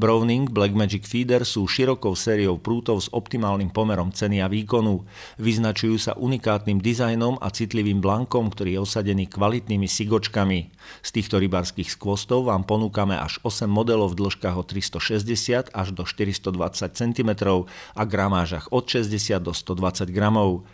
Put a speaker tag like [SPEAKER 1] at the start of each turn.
[SPEAKER 1] Browning Blackmagic Feeder sú širokou sériou prútov s optimálnym pomerom ceny a výkonu. Vyznačujú sa unikátnym dizajnom a citlivým blankom, ktorý je osadený kvalitnými sigočkami. Z týchto rybarských skvostov vám ponúkame až 8 modelov v dĺžkach od 360 až do 420 cm a gramážach od 60 do 120 gramov.